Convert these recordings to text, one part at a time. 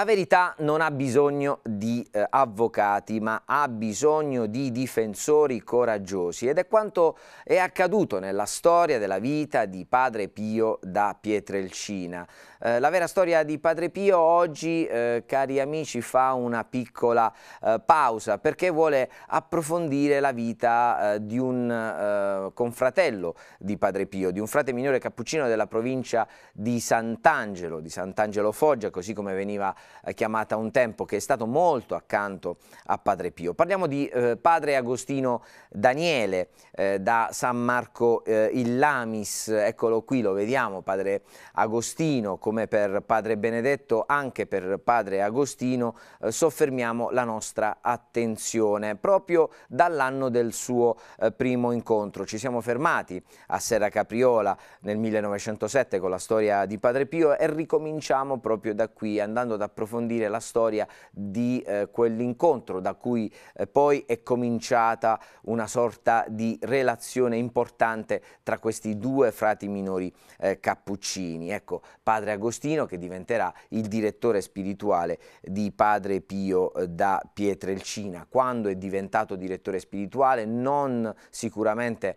La verità non ha bisogno di eh, avvocati, ma ha bisogno di difensori coraggiosi ed è quanto è accaduto nella storia della vita di padre Pio da Pietrelcina. Eh, la vera storia di Padre Pio oggi, eh, cari amici, fa una piccola eh, pausa perché vuole approfondire la vita eh, di un eh, confratello di Padre Pio, di un frate minore cappuccino della provincia di Sant'Angelo, di Sant'Angelo Foggia, così come veniva chiamata un tempo, che è stato molto accanto a Padre Pio. Parliamo di Padre Agostino Daniele da San Marco eh, Illamis, eccolo qui, lo vediamo, Padre Agostino, come per Padre Benedetto, anche per Padre Agostino, eh, soffermiamo la nostra attenzione proprio dall'anno del suo eh, primo incontro. Ci siamo fermati a Serra Capriola nel 1907 con la storia di Padre Pio e ricominciamo proprio da qui, andando ad approfondire la storia di eh, quell'incontro da cui eh, poi è cominciata una sorta di relazione importante tra questi due frati minori eh, cappuccini. Ecco, Padre Agostino Agostino che diventerà il direttore spirituale di Padre Pio eh, da Pietrelcina. Quando è diventato direttore spirituale? Non sicuramente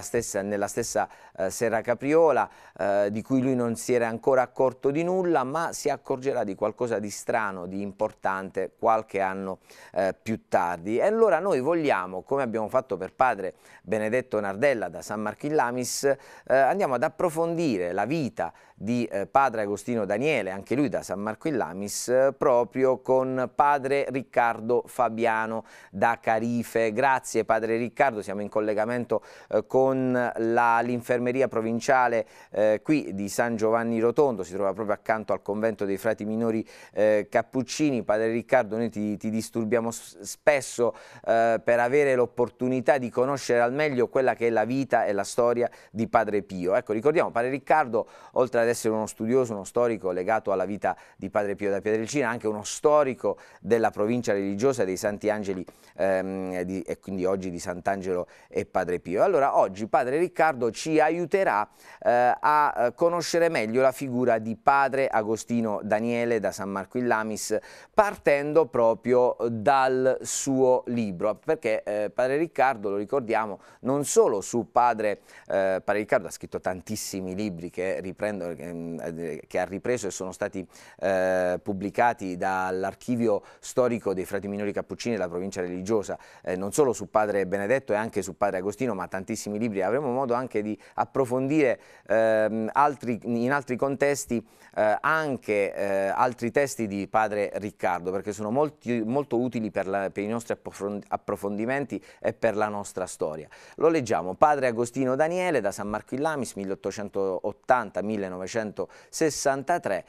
stessa, nella stessa eh, Serra Capriola eh, di cui lui non si era ancora accorto di nulla, ma si accorgerà di qualcosa di strano, di importante qualche anno eh, più tardi. E allora noi vogliamo, come abbiamo fatto per Padre Benedetto Nardella da San Marchillamis, eh, andiamo ad approfondire la vita di eh, padre Agostino Daniele, anche lui da San Marco in Lamis, eh, proprio con padre Riccardo Fabiano da Carife. Grazie padre Riccardo, siamo in collegamento eh, con l'infermeria provinciale eh, qui di San Giovanni Rotondo, si trova proprio accanto al convento dei frati minori eh, Cappuccini. Padre Riccardo, noi ti, ti disturbiamo spesso eh, per avere l'opportunità di conoscere al meglio quella che è la vita e la storia di padre Pio. Ecco, ricordiamo, padre Riccardo, oltre ad essere uno studioso, uno storico legato alla vita di Padre Pio da Pietrelcina, anche uno storico della provincia religiosa dei Santi Angeli ehm, di, e quindi oggi di Sant'Angelo e Padre Pio. Allora oggi Padre Riccardo ci aiuterà eh, a eh, conoscere meglio la figura di Padre Agostino Daniele da San Marco in Lamis partendo proprio dal suo libro, perché eh, Padre Riccardo, lo ricordiamo, non solo su Padre, eh, Padre Riccardo ha scritto tantissimi libri che riprendono Ehm, che ha ripreso e sono stati eh, pubblicati dall'archivio storico dei frati minori cappuccini della provincia religiosa, eh, non solo su padre Benedetto e anche su padre Agostino, ma tantissimi libri. Avremo modo anche di approfondire ehm, altri, in altri contesti eh, anche altri testi di padre Riccardo, perché sono molti, molto utili per, la, per i nostri approfondimenti e per la nostra storia. Lo leggiamo, padre Agostino Daniele da San Marco in Lamis 1880-1900, 1963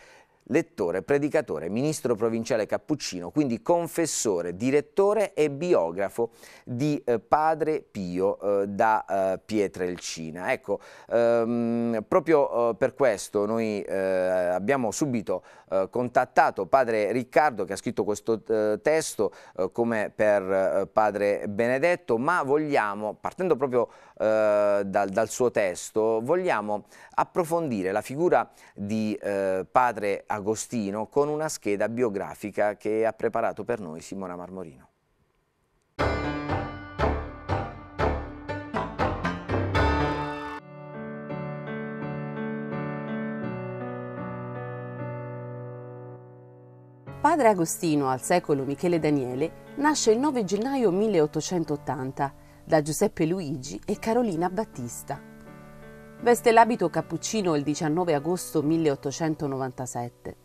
lettore, predicatore, ministro provinciale cappuccino, quindi confessore, direttore e biografo di eh, Padre Pio eh, da eh, Pietrelcina. Ecco, ehm, proprio eh, per questo noi eh, abbiamo subito eh, contattato padre Riccardo che ha scritto questo testo come per padre Benedetto, ma vogliamo, partendo proprio dal, dal, suo testo, vogliamo approfondire la figura di padre Armando Agostino con una scheda biografica che ha preparato per noi Simona Marmorino. Padre Agostino al secolo Michele Daniele nasce il 9 gennaio 1880 da Giuseppe Luigi e Carolina Battista. Veste l'abito cappuccino il 19 agosto 1897.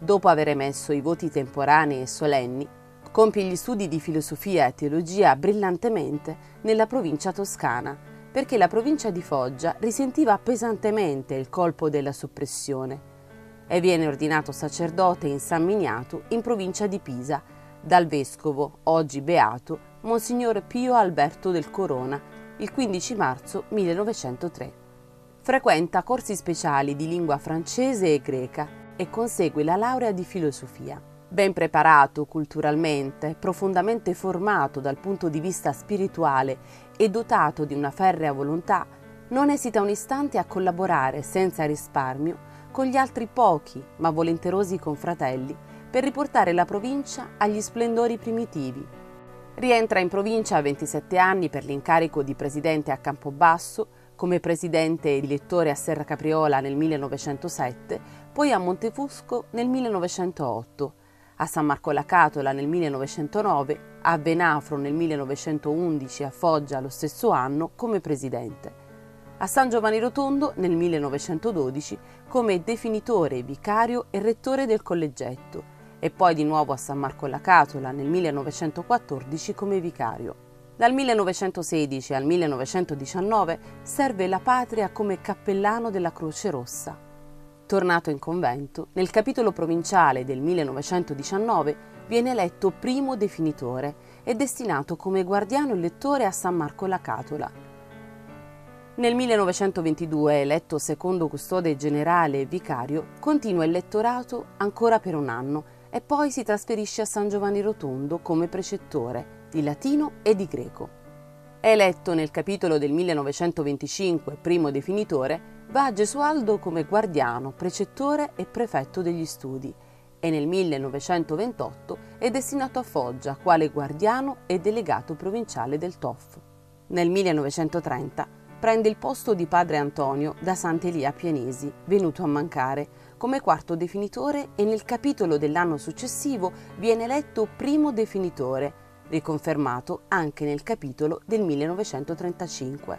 Dopo aver emesso i voti temporanei e solenni, compie gli studi di filosofia e teologia brillantemente nella provincia toscana, perché la provincia di Foggia risentiva pesantemente il colpo della soppressione e viene ordinato sacerdote in San Miniato, in provincia di Pisa, dal vescovo, oggi beato, Monsignor Pio Alberto del Corona, il 15 marzo 1903. Frequenta corsi speciali di lingua francese e greca e consegue la laurea di filosofia. Ben preparato culturalmente, profondamente formato dal punto di vista spirituale e dotato di una ferrea volontà, non esita un istante a collaborare senza risparmio con gli altri pochi ma volenterosi confratelli per riportare la provincia agli splendori primitivi Rientra in provincia a 27 anni per l'incarico di presidente a Campobasso, come presidente e direttore a Serra Capriola nel 1907, poi a Montefusco nel 1908, a San Marco la Catola nel 1909, a Venafro nel 1911 e a Foggia lo stesso anno come presidente. A San Giovanni Rotondo nel 1912 come definitore, vicario e rettore del collegetto e poi di nuovo a San Marco la Catola nel 1914 come vicario. Dal 1916 al 1919 serve la patria come cappellano della Croce Rossa. Tornato in convento, nel capitolo provinciale del 1919 viene eletto primo definitore e destinato come guardiano e lettore a San Marco la Catola. Nel 1922, eletto secondo custode generale e vicario, continua il lettorato ancora per un anno e poi si trasferisce a San Giovanni Rotondo come precettore di latino e di greco. Eletto nel capitolo del 1925 primo definitore, va a Gesualdo come guardiano, precettore e prefetto degli studi e nel 1928 è destinato a Foggia quale guardiano e delegato provinciale del TOF. Nel 1930 prende il posto di padre Antonio da Sant'Elia Pianesi, venuto a mancare, come quarto definitore e nel capitolo dell'anno successivo viene eletto primo definitore, riconfermato anche nel capitolo del 1935.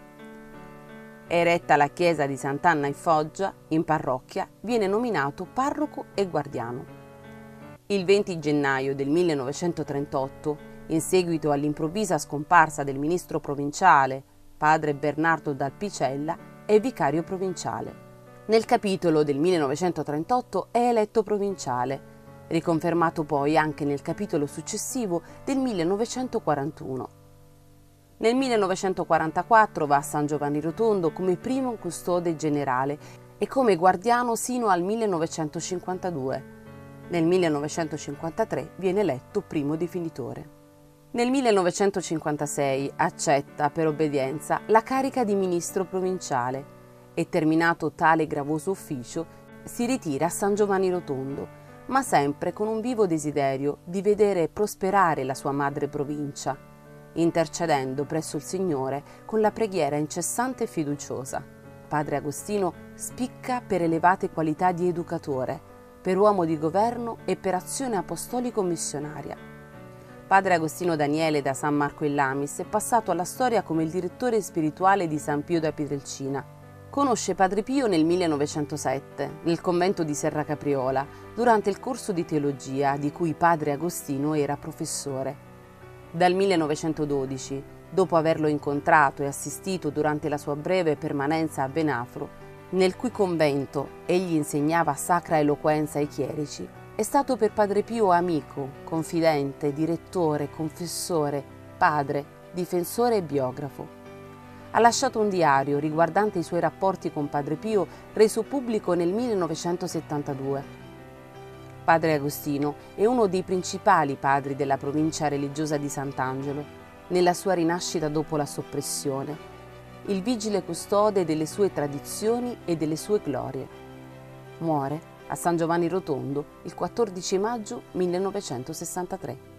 Eretta la chiesa di Sant'Anna in Foggia, in parrocchia, viene nominato parroco e guardiano. Il 20 gennaio del 1938, in seguito all'improvvisa scomparsa del ministro provinciale, padre Bernardo Dalpicella, è vicario provinciale. Nel capitolo del 1938 è eletto provinciale, riconfermato poi anche nel capitolo successivo del 1941. Nel 1944 va a San Giovanni Rotondo come primo custode generale e come guardiano sino al 1952. Nel 1953 viene eletto primo definitore. Nel 1956 accetta per obbedienza la carica di ministro provinciale e terminato tale gravoso ufficio, si ritira a San Giovanni Rotondo, ma sempre con un vivo desiderio di vedere prosperare la sua madre provincia, intercedendo presso il Signore con la preghiera incessante e fiduciosa. Padre Agostino spicca per elevate qualità di educatore, per uomo di governo e per azione apostolico-missionaria. Padre Agostino Daniele da San Marco in Lamis è passato alla storia come il direttore spirituale di San Pio da Pietrelcina, Conosce Padre Pio nel 1907, nel convento di Serra Capriola, durante il corso di teologia di cui Padre Agostino era professore. Dal 1912, dopo averlo incontrato e assistito durante la sua breve permanenza a Benafro, nel cui convento egli insegnava sacra eloquenza ai chierici, è stato per Padre Pio amico, confidente, direttore, confessore, padre, difensore e biografo ha lasciato un diario riguardante i suoi rapporti con Padre Pio reso pubblico nel 1972. Padre Agostino è uno dei principali padri della provincia religiosa di Sant'Angelo, nella sua rinascita dopo la soppressione, il vigile custode delle sue tradizioni e delle sue glorie. Muore a San Giovanni Rotondo il 14 maggio 1963.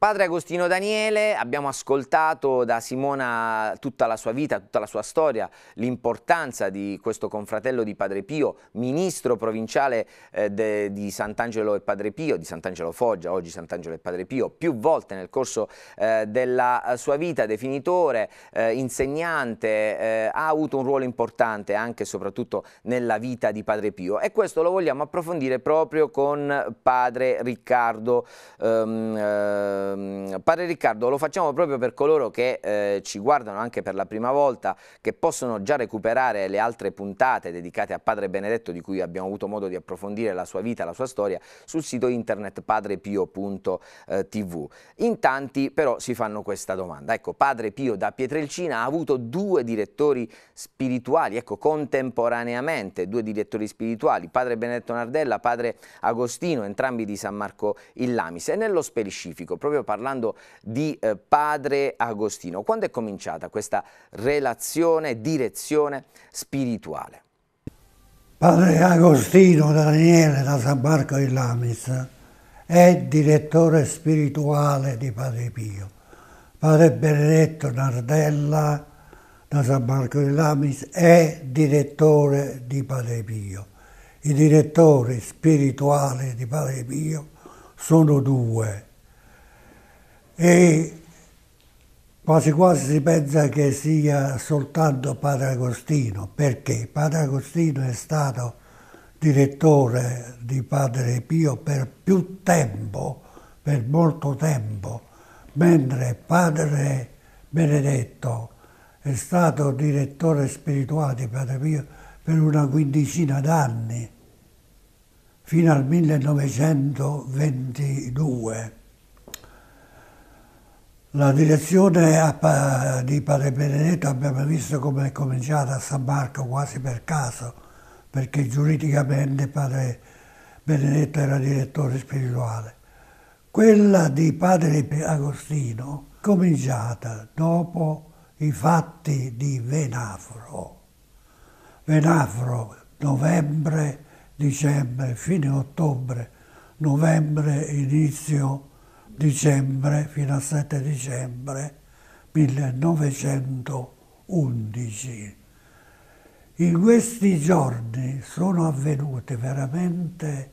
Padre Agostino Daniele, abbiamo ascoltato da Simona tutta la sua vita, tutta la sua storia, l'importanza di questo confratello di Padre Pio, ministro provinciale eh, de, di Sant'Angelo e Padre Pio, di Sant'Angelo Foggia, oggi Sant'Angelo e Padre Pio, più volte nel corso eh, della eh, sua vita, definitore, eh, insegnante, eh, ha avuto un ruolo importante anche e soprattutto nella vita di Padre Pio e questo lo vogliamo approfondire proprio con Padre Riccardo. Ehm, eh, Ehm, padre Riccardo, lo facciamo proprio per coloro che eh, ci guardano anche per la prima volta, che possono già recuperare le altre puntate dedicate a Padre Benedetto, di cui abbiamo avuto modo di approfondire la sua vita, la sua storia, sul sito internet padrepio.tv. Eh, In tanti però si fanno questa domanda. Ecco, Padre Pio da Pietrelcina ha avuto due direttori spirituali, ecco, contemporaneamente, due direttori spirituali, Padre Benedetto Nardella, Padre Agostino, entrambi di San Marco Lamis E nello specifico, proprio proprio parlando di eh, padre Agostino. Quando è cominciata questa relazione, direzione spirituale? Padre Agostino Daniele da San Marco di Lamis è direttore spirituale di Padre Pio. Padre Benedetto Nardella da San Marco di Lamis è direttore di Padre Pio. I direttori spirituali di Padre Pio sono due, e quasi quasi si pensa che sia soltanto Padre Agostino, perché Padre Agostino è stato direttore di Padre Pio per più tempo, per molto tempo, mentre Padre Benedetto è stato direttore spirituale di Padre Pio per una quindicina d'anni, fino al 1922. La direzione di Padre Benedetto abbiamo visto come è cominciata a San Marco quasi per caso, perché giuridicamente Padre Benedetto era direttore spirituale. Quella di Padre Agostino è cominciata dopo i fatti di Venafro. Venafro, novembre, dicembre, fine ottobre, novembre, inizio ottobre dicembre fino al 7 dicembre 1911. In questi giorni sono avvenuti veramente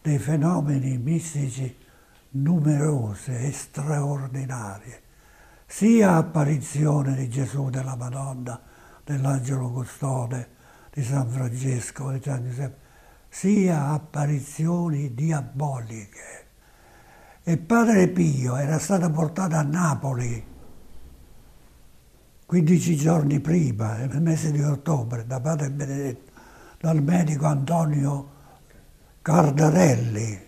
dei fenomeni mistici numerosi e straordinari, sia apparizione di Gesù, della Madonna, dell'Angelo Custode, di San Francesco, di San Giuseppe, sia apparizioni diaboliche e padre Pio era stata portata a Napoli 15 giorni prima, nel mese di ottobre, da padre Benedetto, dal medico Antonio Cardarelli.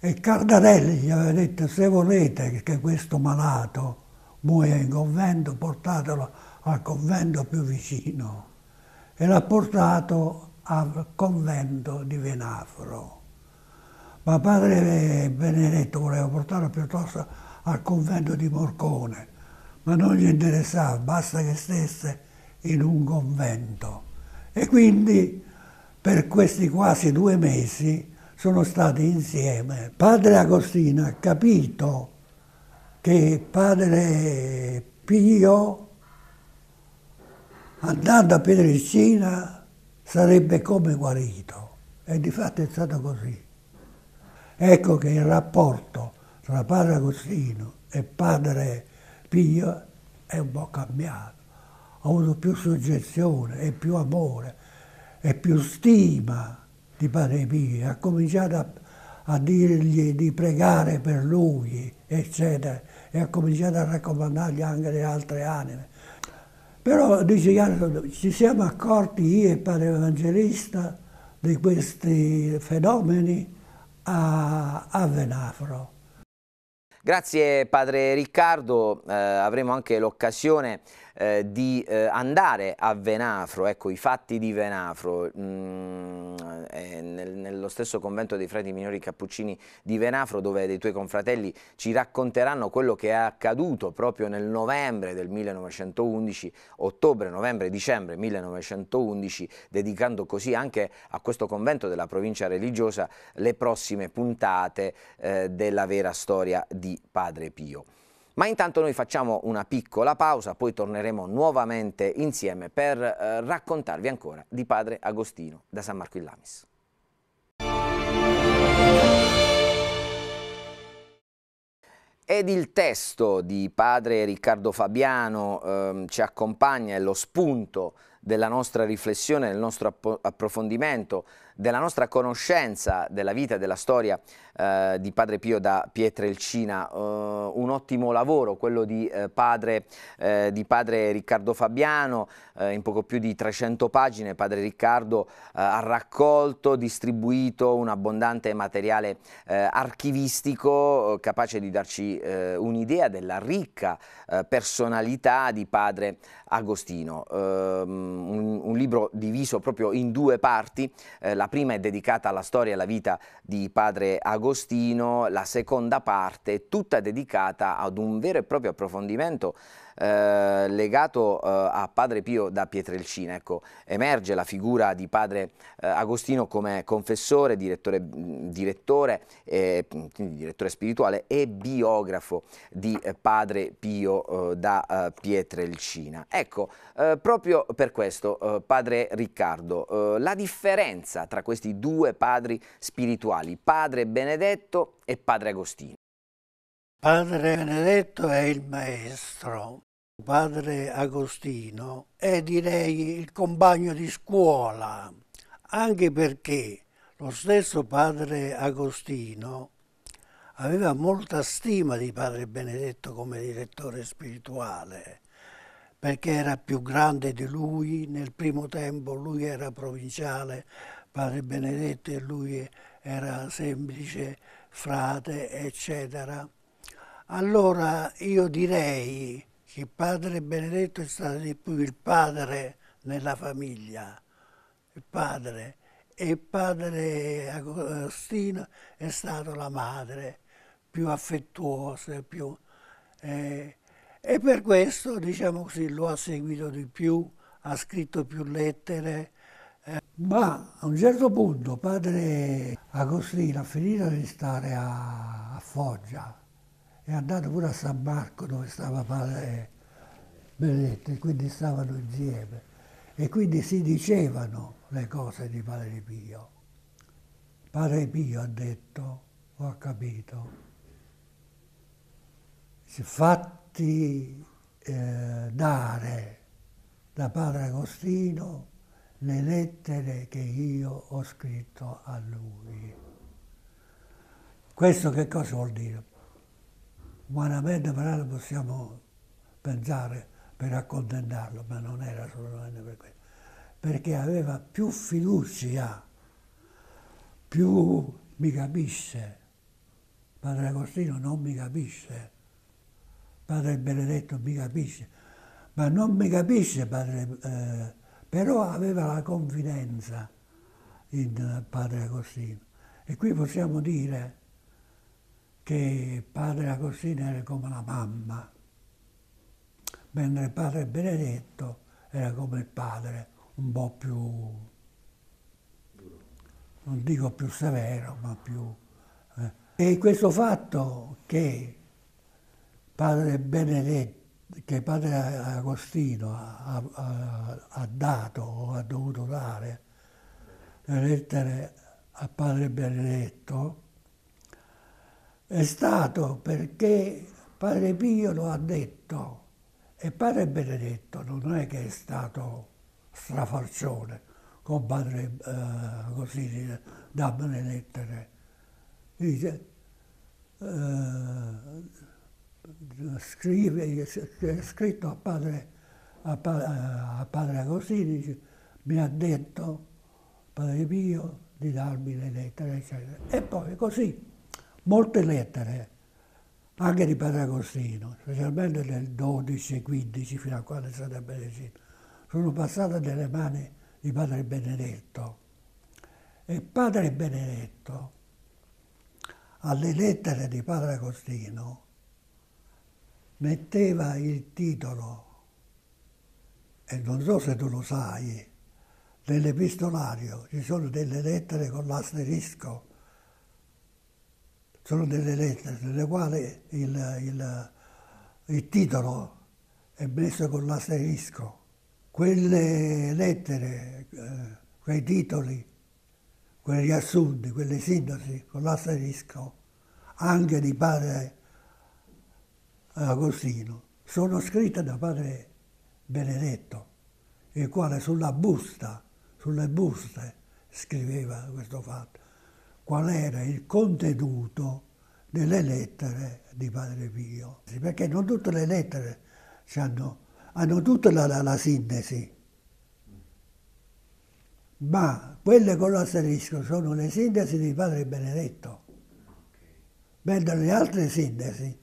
E Cardarelli gli aveva detto se volete che questo malato muoia in convento, portatelo al convento più vicino. E l'ha portato al convento di Venafro ma padre Benedetto voleva portarlo piuttosto al convento di Morcone, ma non gli interessava, basta che stesse in un convento. E quindi per questi quasi due mesi sono stati insieme. Padre Agostino ha capito che padre Pio, andando a Pedricina, sarebbe come guarito. E di fatto è stato così. Ecco che il rapporto tra padre Agostino e padre Pio è un po' cambiato. Ha avuto più soggezione e più amore e più stima di padre Pio. Ha cominciato a, a dirgli di pregare per lui, eccetera, e ha cominciato a raccomandargli anche le altre anime. Però dice Chiaro, ci siamo accorti io e padre Evangelista di questi fenomeni a, a Venafro. Grazie padre Riccardo, eh, avremo anche l'occasione eh, di eh, andare a Venafro, ecco i fatti di Venafro, mh, mm, eh, nel, nello stesso convento dei frati minori cappuccini di Venafro dove dei tuoi confratelli ci racconteranno quello che è accaduto proprio nel novembre del 1911, ottobre, novembre, dicembre 1911, dedicando così anche a questo convento della provincia religiosa le prossime puntate eh, della vera storia di Padre Pio. Ma intanto noi facciamo una piccola pausa, poi torneremo nuovamente insieme per eh, raccontarvi ancora di Padre Agostino da San Marco in Lamis. Ed il testo di padre Riccardo Fabiano ehm, ci accompagna, è lo spunto della nostra riflessione, del nostro approfondimento della nostra conoscenza della vita e della storia eh, di Padre Pio da Pietrelcina. Eh, un ottimo lavoro, quello di, eh, padre, eh, di padre, Riccardo Fabiano, eh, in poco più di 300 pagine Padre Riccardo eh, ha raccolto, distribuito un abbondante materiale archivistico capace di darci un'idea della ricca personalità di Padre Agostino. Ehm, un, un, libro diviso proprio in due parti, la la prima è dedicata alla storia e alla vita di padre Agostino, la seconda parte tutta dedicata ad un vero e proprio approfondimento eh, legato eh, a Padre Pio da Pietrelcina, ecco, emerge la figura di Padre eh, Agostino come confessore, direttore, direttore, eh, direttore, spirituale e biografo di eh, Padre Pio da Pietrelcina. Ecco, proprio per questo, Padre Riccardo, la differenza tra questi due padri spirituali, Padre Benedetto e Padre Agostino. Padre Benedetto è il maestro, Padre Agostino è direi il compagno di scuola, anche perché lo stesso Padre Agostino aveva molta stima di Padre Benedetto come direttore spirituale, perché era più grande di lui, nel primo tempo lui era provinciale, Padre Benedetto e lui era semplice frate, eccetera. Allora io direi che padre Benedetto è stato di più il padre nella famiglia, il padre, e padre Agostino è stato la madre più affettuosa, più, eh, e per questo diciamo così, lo ha seguito di più, ha scritto più lettere. Eh. Ma a un certo punto padre Agostino ha finito di stare a, a Foggia, è andato pure a San Marco dove stava padre Berlette, quindi stavano insieme e quindi si dicevano le cose di Padre Pio. Padre Pio ha detto, ho capito, fatti eh, dare da Padre Agostino le lettere che io ho scritto a lui. Questo che cosa vuol dire? Umanamente però possiamo pensare per accontentarlo, ma non era assolutamente per questo, perché aveva più fiducia, più mi capisce. Padre Agostino non mi capisce, Padre Benedetto mi capisce, ma non mi capisce Padre, eh, però aveva la confidenza in eh, Padre Agostino. E qui possiamo dire che Padre Agostino era come la mamma, mentre il padre Benedetto era come il padre, un po' più, non dico più severo, ma più... Eh. E questo fatto che padre Benedetto, che padre Agostino ha, ha, ha dato o ha dovuto dare le lettere a padre Benedetto, è stato perché padre Pio lo ha detto e padre Benedetto non è che è stato strafarcione con padre eh, così da benedettere. Dice, eh, scrive, è scritto a padre, a, a padre Agostini, dice, mi ha detto, padre mio, di darmi le lettere, eccetera. E poi così, molte lettere anche di Padre Agostino, specialmente del 12 15 fino a quando è stato a Benedicino, sono passate nelle mani di Padre Benedetto. E Padre Benedetto, alle lettere di Padre Agostino, metteva il titolo, e non so se tu lo sai, nell'epistolario ci sono delle lettere con l'asterisco sono delle lettere nelle quali il, il, il titolo è messo con l'asterisco. Quelle lettere, eh, quei titoli, quegli riassunti, quelle sintesi con l'asterisco, anche di padre Agostino, sono scritte da padre Benedetto, il quale sulla busta, sulle buste scriveva questo fatto qual era il contenuto delle lettere di Padre Pio, perché non tutte le lettere hanno, hanno tutta la, la, la sintesi, ma quelle con l'asterisco sono le sintesi di Padre Benedetto, mentre le altre sintesi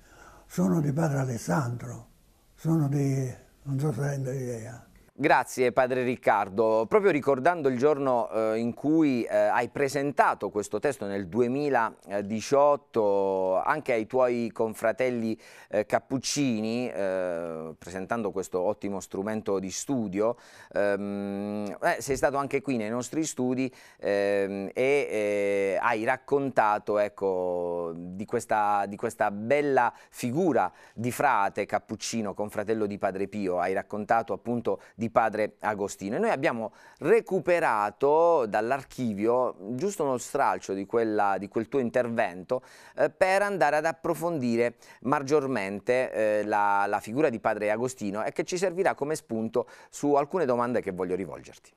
sono di Padre Alessandro, sono di... non so se rende l'idea. Grazie padre Riccardo, proprio ricordando il giorno eh, in cui eh, hai presentato questo testo nel 2018 anche ai tuoi confratelli eh, cappuccini, eh, presentando questo ottimo strumento di studio, ehm, eh, sei stato anche qui nei nostri studi ehm, e eh, hai raccontato ecco, di, questa, di questa bella figura di frate cappuccino, confratello di padre Pio, hai raccontato appunto di di padre Agostino. E noi abbiamo recuperato dall'archivio giusto uno stralcio di, quella, di quel tuo intervento eh, per andare ad approfondire maggiormente eh, la, la figura di padre Agostino e che ci servirà come spunto su alcune domande che voglio rivolgerti.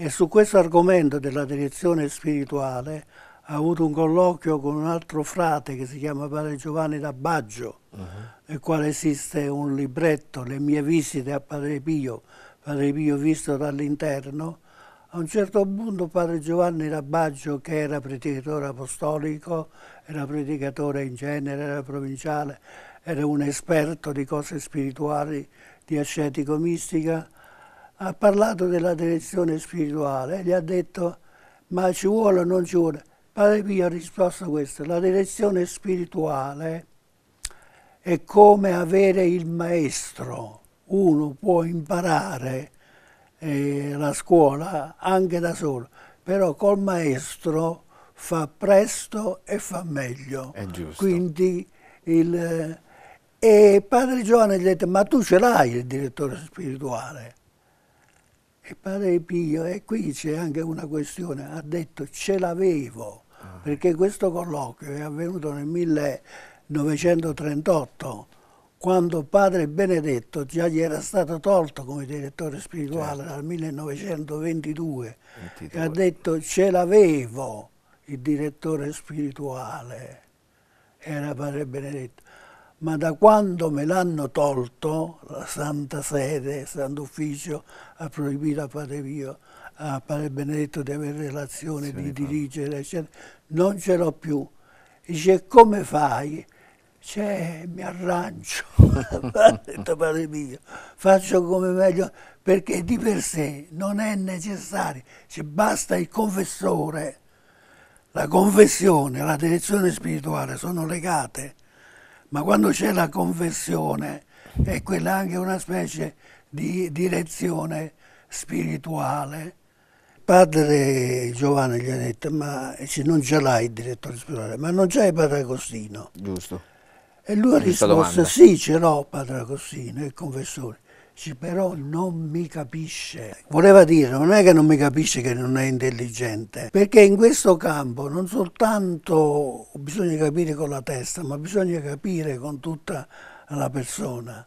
E su questo argomento della direzione spirituale ha avuto un colloquio con un altro frate che si chiama padre Giovanni da Baggio, uh -huh. nel quale esiste un libretto, le mie visite a padre Pio, padre Pio visto dall'interno, a un certo punto padre Giovanni Rabaggio, che era predicatore apostolico, era predicatore in genere, era provinciale, era un esperto di cose spirituali, di ascetico mistica, ha parlato della direzione spirituale e gli ha detto ma ci vuole o non ci vuole? Padre Pio ha risposto a questo, la direzione spirituale è come avere il maestro, uno può imparare eh, la scuola anche da solo, però col maestro fa presto e fa meglio. È giusto. Quindi il, eh, e padre Giovanni gli ha detto, ma tu ce l'hai il direttore spirituale? E padre Pio, e qui c'è anche una questione, ha detto ce l'avevo Ah. perché questo colloquio è avvenuto nel 1938 quando padre Benedetto già gli era stato tolto come direttore spirituale certo. dal 1922 22. e ha detto ce l'avevo il direttore spirituale era padre Benedetto ma da quando me l'hanno tolto la Santa Sede, il santo ufficio ha proibito a Padre mio a ah, Padre Benedetto di avere relazione, di dirigere, eccetera. Non ce l'ho più. Dice, come fai? Cioè, mi arrancio, ha detto padre mio, faccio come meglio, perché di per sé non è necessario, cioè, basta il confessore. La confessione e la direzione spirituale sono legate, ma quando c'è la confessione è quella anche una specie di direzione spirituale padre Giovanni gli ha detto, ma non ce l'hai il direttore spirituale, ma non c'hai padre Agostino? Giusto. E lui ha risposto, sì ce l'ho padre Agostino, il confessore. Dice, però non mi capisce. Voleva dire, non è che non mi capisce che non è intelligente, perché in questo campo non soltanto bisogna capire con la testa, ma bisogna capire con tutta la persona.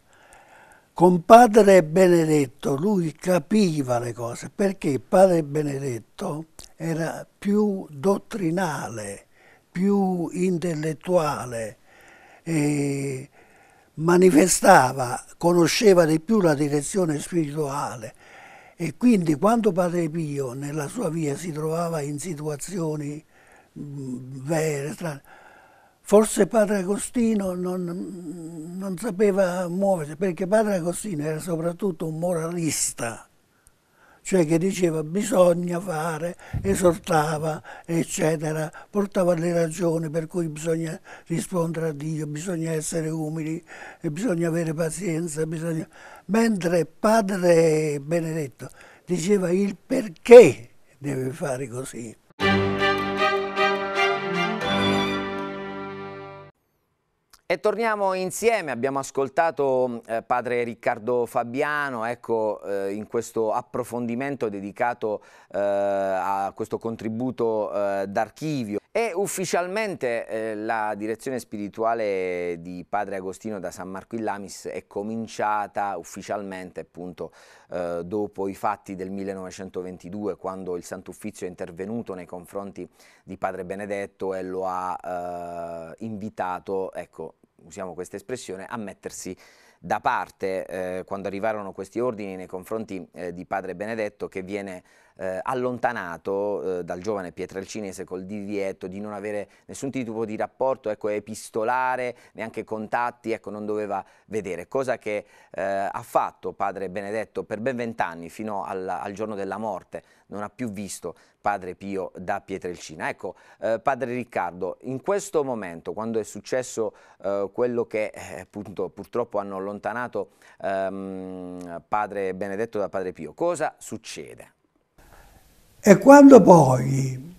Con padre Benedetto lui capiva le cose perché padre Benedetto era più dottrinale, più intellettuale, manifestava, conosceva di più la direzione spirituale e quindi quando padre Pio nella sua via si trovava in situazioni vere, strane, Forse padre Agostino non, non sapeva muoversi, perché padre Agostino era soprattutto un moralista, cioè che diceva bisogna fare, esortava, eccetera, portava le ragioni per cui bisogna rispondere a Dio, bisogna essere umili, bisogna avere pazienza, bisogna... mentre padre Benedetto diceva il perché deve fare così. E torniamo insieme, abbiamo ascoltato eh, padre Riccardo Fabiano ecco, eh, in questo approfondimento dedicato eh, a questo contributo eh, d'archivio e ufficialmente eh, la direzione spirituale di padre Agostino da San Marco in Lamis è cominciata ufficialmente appunto eh, dopo i fatti del 1922 quando il Sant'Uffizio è intervenuto nei confronti di padre Benedetto e lo ha invitato ecco, usiamo questa espressione, a mettersi da parte eh, quando arrivarono questi ordini nei confronti eh, di padre Benedetto che viene eh, allontanato eh, dal giovane Pietrelcinese col divieto di non avere nessun tipo di rapporto ecco, epistolare, neanche contatti, ecco, non doveva vedere, cosa che eh, ha fatto padre Benedetto per ben vent'anni fino al, al, giorno della morte, non ha più visto padre Pio da Pietrelcina. Ecco, eh, padre Riccardo, in questo momento, quando è successo eh, quello che eh, appunto, purtroppo hanno allontanato ehm, padre Benedetto da padre Pio, cosa succede? E quando poi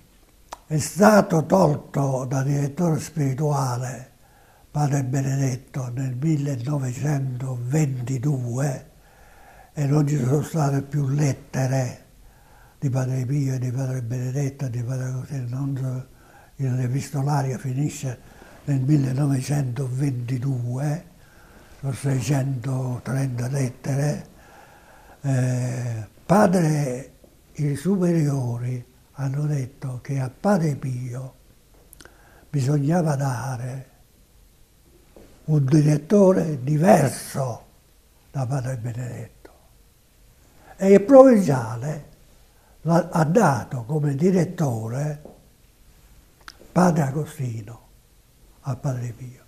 è stato tolto da direttore spirituale padre Benedetto nel 1922 e non ci sono state più lettere di padre Pio, di padre Benedetto, di padre Così, non, l'epistolaria finisce nel 1922, sono 630 lettere, eh, padre i superiori hanno detto che a Padre Pio bisognava dare un direttore diverso da Padre Benedetto. E il provinciale ha dato come direttore Padre Agostino a Padre Pio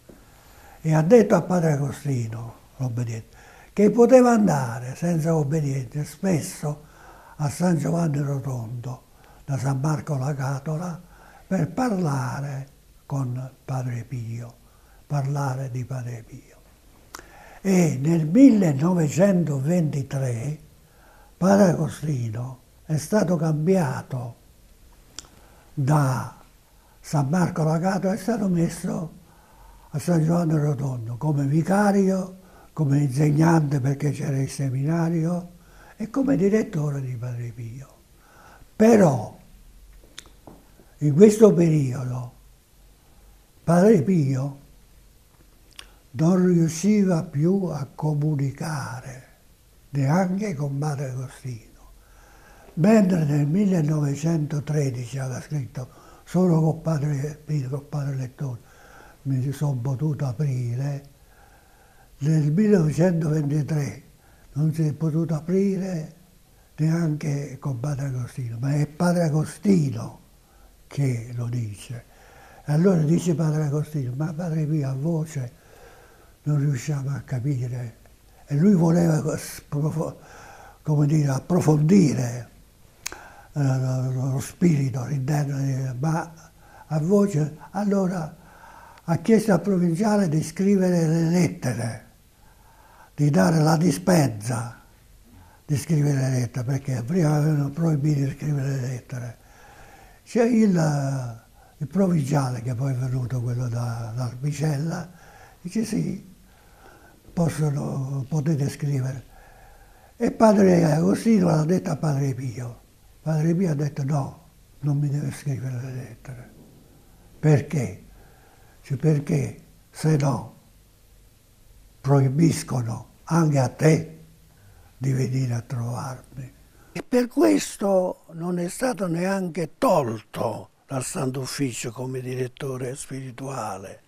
e ha detto a Padre Agostino, l'obbediente, che poteva andare senza obbediente spesso a San Giovanni Rotondo da San Marco la Catola per parlare con Padre Pio, parlare di Padre Pio. E nel 1923 Padre Agostino è stato cambiato da San Marco la Catola, è stato messo a San Giovanni Rotondo come vicario, come insegnante perché c'era il seminario e come direttore di Padre Pio. Però in questo periodo Padre Pio non riusciva più a comunicare neanche con Padre Agostino. Mentre nel 1913 aveva scritto solo con Padre Pio, con Padre Lettore, mi sono potuto aprire, nel 1923 non si è potuto aprire neanche con Padre Agostino, ma è Padre Agostino che lo dice. Allora dice Padre Agostino, ma Padre mio a voce non riusciamo a capire. E lui voleva come dire, approfondire eh, lo spirito all'interno, ma a voce allora ha chiesto al provinciale di scrivere le lettere di dare la dispensa di scrivere le lettere, perché prima avevano proibito di scrivere le lettere. C'è il, il, provinciale che poi è venuto, quello da, dall'Albicella, dice sì, possono, potete scrivere. E padre Agostino l'ha detto a padre Pio. Padre Pio ha detto no, non mi deve scrivere le lettere. Perché? Cioè perché se no proibiscono anche a te di venire a trovarmi. E per questo non è stato neanche tolto dal Santo Ufficio come direttore spirituale,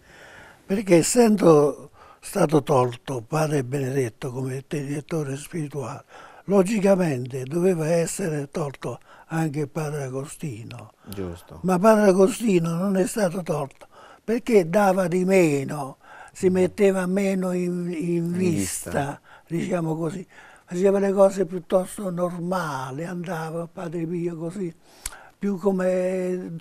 perché essendo stato tolto Padre Benedetto come direttore spirituale, logicamente doveva essere tolto anche Padre Agostino. Giusto. Ma Padre Agostino non è stato tolto perché dava di meno si metteva meno in, in vista, vista, diciamo così. Faceva le cose piuttosto normali, andava Padre mio così, più come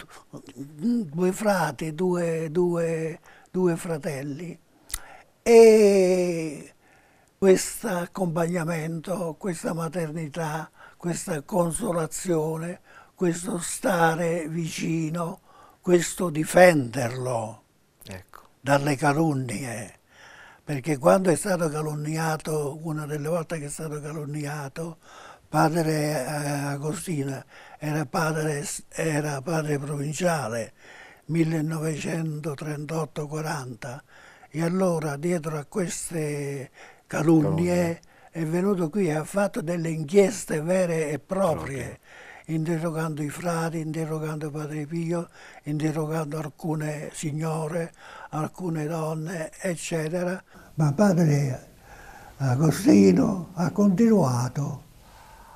due frati, due, due, due fratelli. E questo accompagnamento, questa maternità, questa consolazione, questo stare vicino, questo difenderlo dalle calunnie, perché quando è stato calunniato, una delle volte che è stato calunniato, padre eh, Agostino era padre, era padre provinciale 1938-40 e allora dietro a queste calunnie è venuto qui e ha fatto delle inchieste vere e proprie interrogando i frati, interrogando Padre Pio, interrogando alcune signore, alcune donne, eccetera. Ma Padre Agostino ha continuato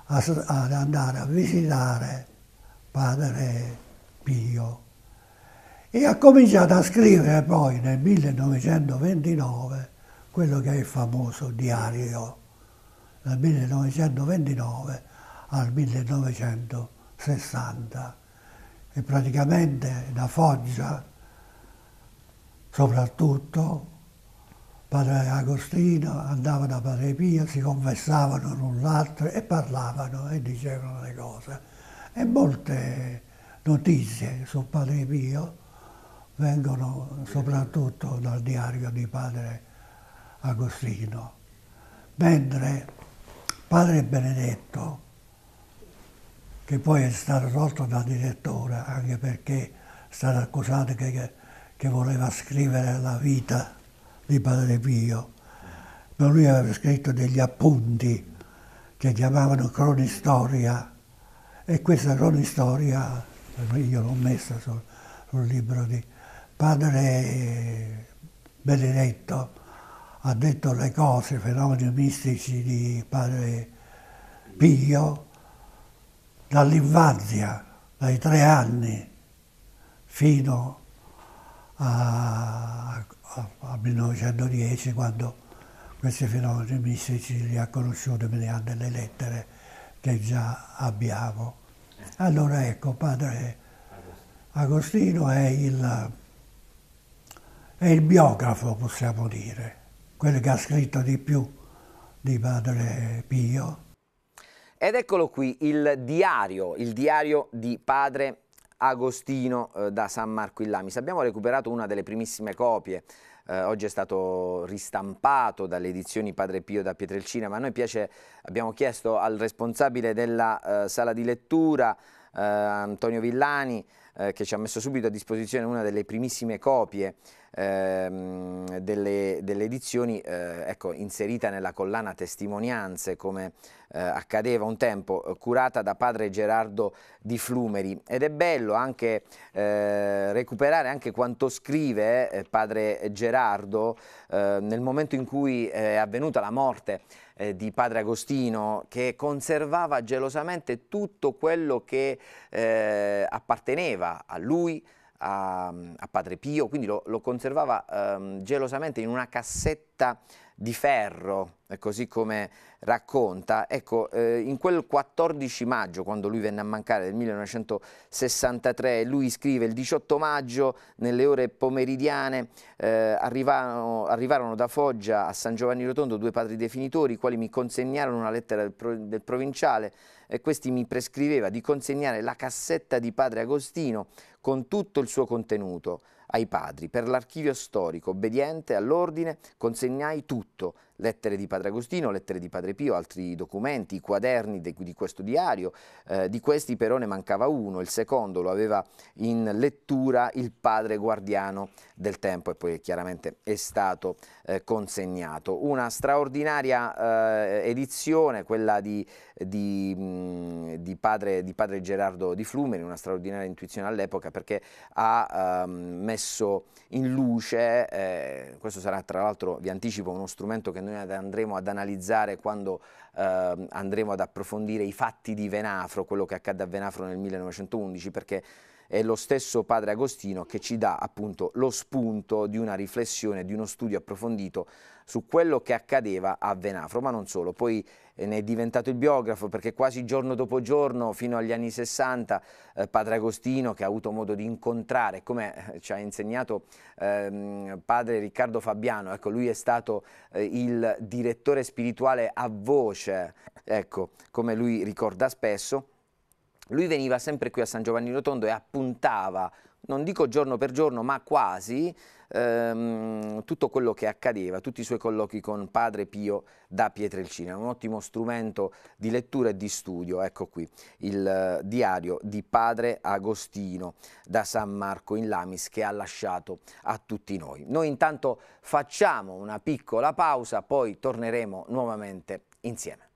a, ad andare a visitare Padre Pio e ha cominciato a scrivere poi nel 1929 quello che è il famoso diario. Nel 1929 al 1960 e praticamente da Foggia, soprattutto, padre Agostino andava da padre Pio, si confessavano l'un l'altro e parlavano e dicevano le cose. E molte notizie su padre Pio vengono soprattutto dal diario di padre Agostino, mentre padre Benedetto che poi è stato tolto dal direttore anche perché è stato accusato che, che voleva scrivere la vita di Padre Pio, ma lui aveva scritto degli appunti che chiamavano cronistoria e questa cronistoria io l'ho messa sul, sul libro di Padre Benedetto ha detto le cose, i fenomeni mistici di Padre Pio dall'infanzia, dai tre anni fino a, a, a 1910, quando questi fenomeni mistici li ha conosciuti me ne ha delle lettere che già abbiamo. Allora ecco, padre Agostino è il, è il biografo, possiamo dire, quello che ha scritto di più di padre Pio ed eccolo qui il diario, il diario di padre Agostino eh, da San Marco in Lamis. Abbiamo recuperato una delle primissime copie, eh, oggi è stato ristampato dalle edizioni Padre Pio da Pietrelcina, ma a noi piace, abbiamo chiesto al responsabile della eh, sala di lettura, eh, Antonio Villani, eh, che ci ha messo subito a disposizione una delle primissime copie ehm, delle, delle, edizioni eh, ecco, inserita nella collana testimonianze come eh, accadeva un tempo eh, curata da padre Gerardo di Flumeri ed è bello anche eh, recuperare anche quanto scrive eh, padre Gerardo eh, nel momento in cui è avvenuta la morte di padre Agostino che conservava gelosamente tutto quello che apparteneva a lui, a, a Padre Pio, quindi lo, lo conservava ehm, gelosamente in una cassetta di ferro, eh, così come racconta. Ecco, eh, in quel 14 maggio, quando lui venne a mancare nel 1963, lui scrive il 18 maggio, nelle ore pomeridiane, eh, arrivarono, arrivarono, da Foggia a San Giovanni Rotondo due padri definitori, i quali mi consegnarono una lettera del, pro, del provinciale e questi mi prescriveva di consegnare la cassetta di padre Agostino con tutto il suo contenuto ai padri. Per l'archivio storico, obbediente all'ordine, consegnai tutto, lettere di Padre Agostino, lettere di Padre Pio, altri documenti, i quaderni de, di questo diario. Eh, di questi però ne mancava uno, il secondo lo aveva in lettura il padre guardiano del tempo e poi chiaramente è stato eh, consegnato. Una straordinaria eh, edizione, quella di, di, mh, di, padre, di, padre, Gerardo di Flumeri, una straordinaria intuizione all'epoca perché ha ehm, messo in luce, eh, questo sarà tra l'altro, vi anticipo, uno strumento che noi noi andremo ad analizzare quando eh, andremo ad approfondire i fatti di Venafro, quello che accadde a Venafro nel 1911, perché è lo stesso padre Agostino che ci dà appunto lo spunto di una riflessione, di uno studio approfondito su quello che accadeva a Venafro, ma non solo, poi eh, ne è diventato il biografo perché quasi giorno dopo giorno fino agli anni 60 eh, padre Agostino che ha avuto modo di incontrare, come eh, ci ha insegnato ehm, padre Riccardo Fabiano, ecco, lui è stato eh, il direttore spirituale a voce, ecco, come lui ricorda spesso, lui veniva sempre qui a San Giovanni Rotondo e appuntava, non dico giorno per giorno, ma quasi, ehm, tutto quello che accadeva, tutti i suoi colloqui con padre Pio da Pietrelcina. Un ottimo strumento di lettura e di studio, ecco qui, il eh, diario di padre Agostino da San Marco in Lamis che ha lasciato a tutti noi. Noi intanto facciamo una piccola pausa, poi torneremo nuovamente insieme.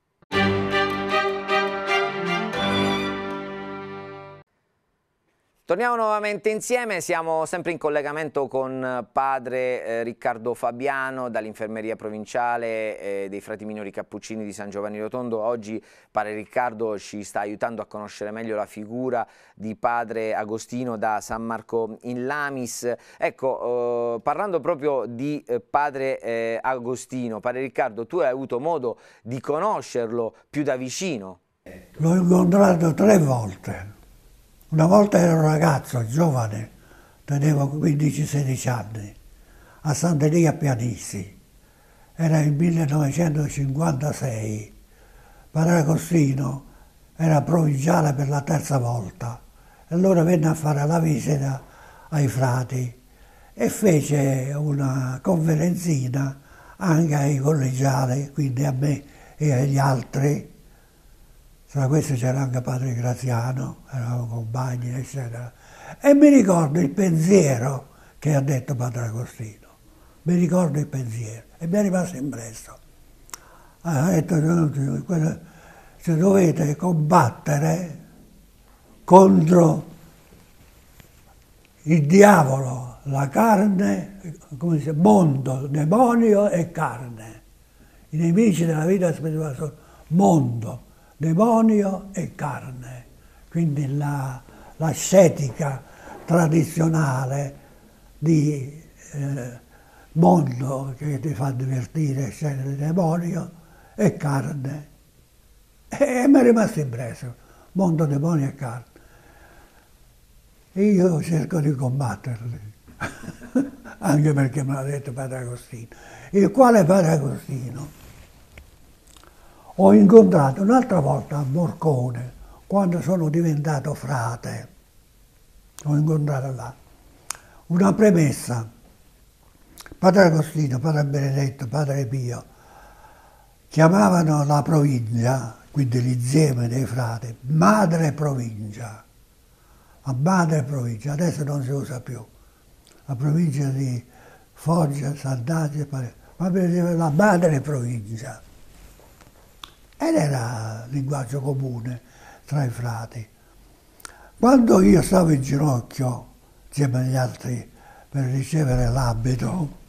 Torniamo nuovamente insieme, siamo sempre in collegamento con eh, padre eh, Riccardo Fabiano dall'infermeria provinciale eh, dei frati minori cappuccini di San Giovanni Rotondo. Oggi padre Riccardo ci sta aiutando a conoscere meglio la figura di padre Agostino da San Marco in Lamis. Ecco, eh, parlando proprio di eh, padre eh, Agostino, padre Riccardo, tu hai avuto modo di conoscerlo più da vicino. L'ho incontrato tre volte una volta ero un ragazzo giovane, tenevo 15-16 anni, a Sant'Elia Pianissi. Era il 1956. Padre Agostino era provinciale per la terza volta e allora venne a fare la visita ai frati e fece una conferenzina anche ai collegiali, quindi a me e agli altri tra questi c'era anche padre Graziano, eravamo compagni, eccetera. E mi ricordo il pensiero che ha detto padre Agostino, mi ricordo il pensiero e mi è rimasto impresso. Ha detto, se dovete combattere contro il diavolo, la carne, come si dice, mondo, demonio e carne. I nemici della vita spirituale sono mondo, demonio e carne. Quindi l'ascetica la tradizionale di eh, mondo che ti fa divertire, scendere di demonio e carne. E, e mi è rimasto impresso, mondo, demonio e carne. io cerco di combatterli, anche perché me l'ha detto Padre Agostino. Il quale Padre Agostino? ho incontrato un'altra volta a Morcone, quando sono diventato frate, ho incontrato là, una premessa. Padre Agostino, Padre Benedetto, Padre Pio, chiamavano la provincia, quindi l'insieme dei frati, madre provincia. La madre provincia, adesso non si usa più. La provincia di Foggia, Sant'Agio, ma la madre provincia ed era linguaggio comune tra i frati. Quando io stavo in ginocchio, insieme agli altri, per ricevere l'abito,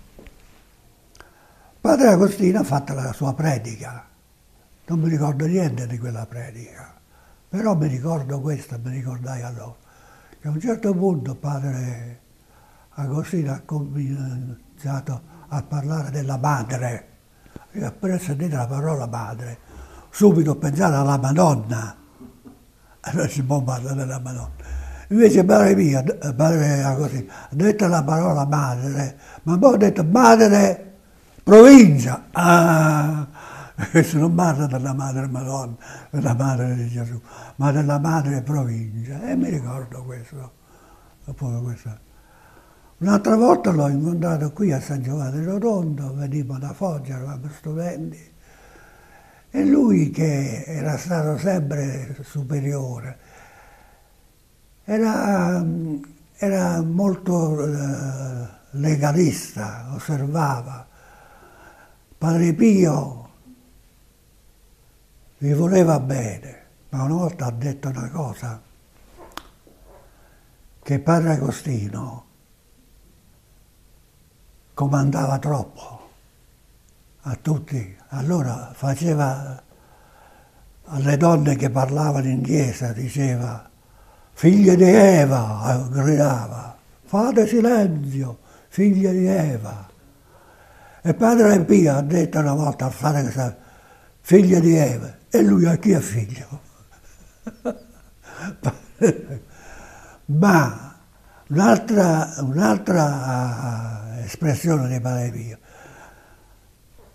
padre Agostino ha fatto la sua predica. Non mi ricordo niente di quella predica, però mi ricordo questo, mi ricordai allora, che a un certo punto padre Agostino ha cominciato a parlare della madre. Io appena sentito la parola madre, subito pensare alla Madonna. Allora si bombarda della Madonna. Invece madre mia, eh, madre era così, ha detto la parola madre, ma poi ha detto madre provincia. Ah, questo non parla della madre Madonna, della madre di Gesù, ma della madre provincia. E mi ricordo questo. Un'altra volta l'ho incontrato qui a San Giovanni Rotondo, venivo da Foggia, eravamo studenti e lui che era stato sempre superiore. Era, era molto eh, legalista, osservava. Padre Pio gli voleva bene, ma una volta ha detto una cosa, che padre Agostino comandava troppo a tutti, allora faceva alle donne che parlavano in chiesa, diceva, figlie di Eva, gridava, fate silenzio, figlie di Eva. E padre Pio ha detto una volta al sa, figlie di Eva, e lui a chi è figlio? Ma un'altra, un'altra eh, espressione di padre Pio,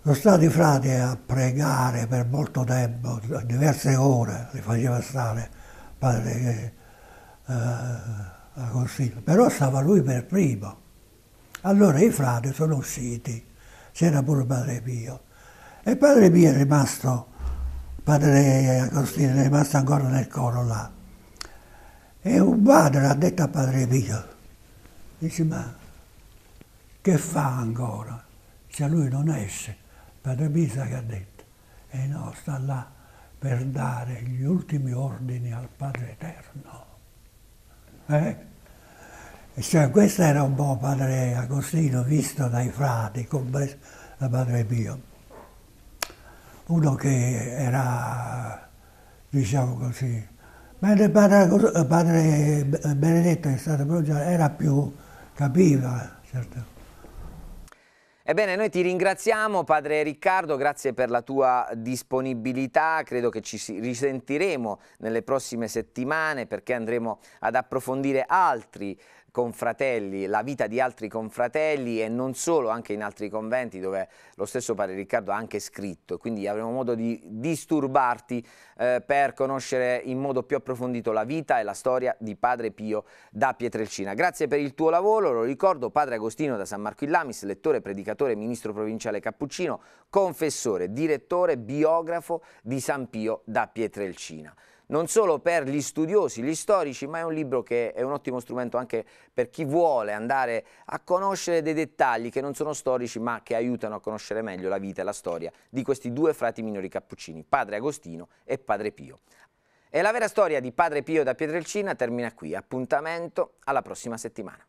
sono stati i frati a pregare per molto tempo, diverse ore li faceva stare padre che eh, a consiglio, però stava lui per primo. Allora i frati sono usciti, c'era pure padre Pio. E padre Pio è rimasto, padre Agostino è rimasto ancora nel coro là. E un padre ha detto a padre Pio, dice ma che fa ancora? Se cioè lui non esce, Padre Bisa che ha detto, e no, sta là per dare gli ultimi ordini al Padre Eterno. Eh? Cioè, questo era un po' Padre Agostino visto dai frati, compreso da Padre Pio. Uno che era, diciamo così, mentre padre, padre Benedetto che è stato era più, capiva, certo. Ebbene, noi ti ringraziamo, padre Riccardo, grazie per la tua disponibilità, credo che ci risentiremo nelle prossime settimane perché andremo ad approfondire altri confratelli, la vita di altri confratelli e non solo, anche in altri conventi dove lo stesso padre Riccardo ha anche scritto, quindi avremo modo di disturbarti eh, per conoscere in modo più approfondito la vita e la storia di padre Pio da Pietrelcina. Grazie per il tuo lavoro, lo ricordo, padre Agostino da San Marco Illamis, lettore, predicatore, ministro provinciale cappuccino, confessore, direttore, biografo di San Pio da Pietrelcina non solo per gli studiosi, gli storici, ma è un libro che è un ottimo strumento anche per chi vuole andare a conoscere dei dettagli che non sono storici, ma che aiutano a conoscere meglio la vita e la storia di questi due frati minori cappuccini, padre Agostino e padre Pio. E la vera storia di Padre Pio da Pietrelcina termina qui. Appuntamento alla prossima settimana.